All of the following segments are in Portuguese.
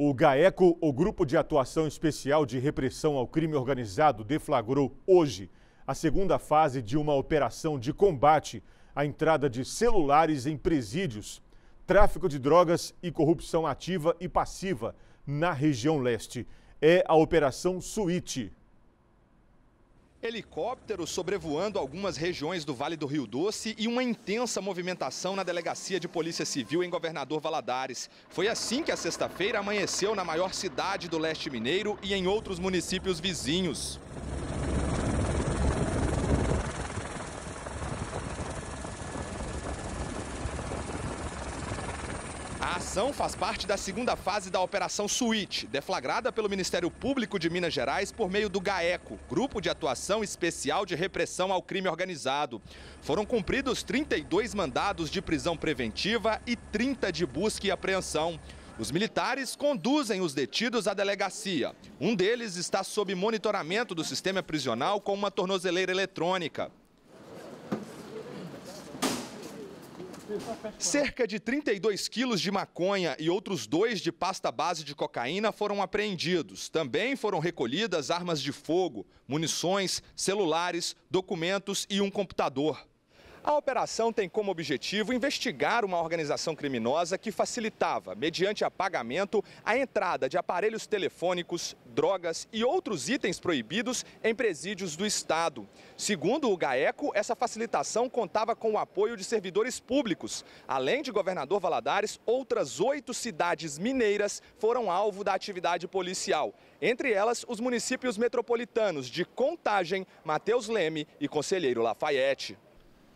O GAECO, o Grupo de Atuação Especial de Repressão ao Crime Organizado, deflagrou hoje a segunda fase de uma operação de combate à entrada de celulares em presídios, tráfico de drogas e corrupção ativa e passiva na região leste. É a Operação Suíte. Helicópteros sobrevoando algumas regiões do Vale do Rio Doce e uma intensa movimentação na Delegacia de Polícia Civil em Governador Valadares. Foi assim que a sexta-feira amanheceu na maior cidade do leste mineiro e em outros municípios vizinhos. ação faz parte da segunda fase da Operação Suíte, deflagrada pelo Ministério Público de Minas Gerais por meio do GAECO, Grupo de Atuação Especial de Repressão ao Crime Organizado. Foram cumpridos 32 mandados de prisão preventiva e 30 de busca e apreensão. Os militares conduzem os detidos à delegacia. Um deles está sob monitoramento do sistema prisional com uma tornozeleira eletrônica. Cerca de 32 quilos de maconha e outros dois de pasta base de cocaína foram apreendidos. Também foram recolhidas armas de fogo, munições, celulares, documentos e um computador. A operação tem como objetivo investigar uma organização criminosa que facilitava, mediante apagamento, a entrada de aparelhos telefônicos, drogas e outros itens proibidos em presídios do Estado. Segundo o GAECO, essa facilitação contava com o apoio de servidores públicos. Além de governador Valadares, outras oito cidades mineiras foram alvo da atividade policial. Entre elas, os municípios metropolitanos de Contagem, Mateus Leme e Conselheiro Lafayette.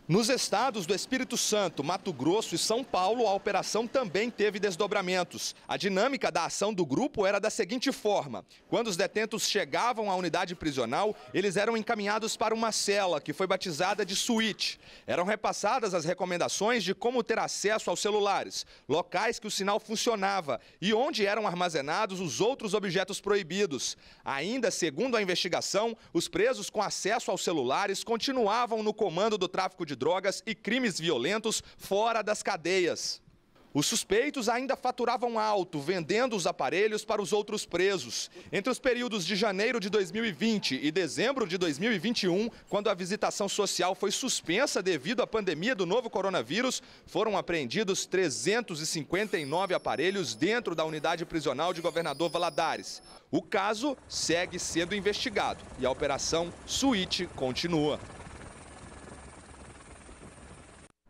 Nos estados do Espírito Santo, Mato Grosso e São Paulo, a operação também teve desdobramentos. A dinâmica da ação do grupo era da seguinte forma: quando os detentos chegavam à unidade prisional, eles eram encaminhados para uma cela que foi batizada de suíte. Eram repassadas as recomendações de como ter acesso aos celulares, locais que o sinal funcionava e onde eram armazenados os outros objetos proibidos. Ainda segundo a investigação, os presos com acesso aos celulares continuavam no comando do tráfico de de drogas e crimes violentos fora das cadeias. Os suspeitos ainda faturavam alto, vendendo os aparelhos para os outros presos. Entre os períodos de janeiro de 2020 e dezembro de 2021, quando a visitação social foi suspensa devido à pandemia do novo coronavírus, foram apreendidos 359 aparelhos dentro da unidade prisional de Governador Valadares. O caso segue sendo investigado e a operação Suíte continua.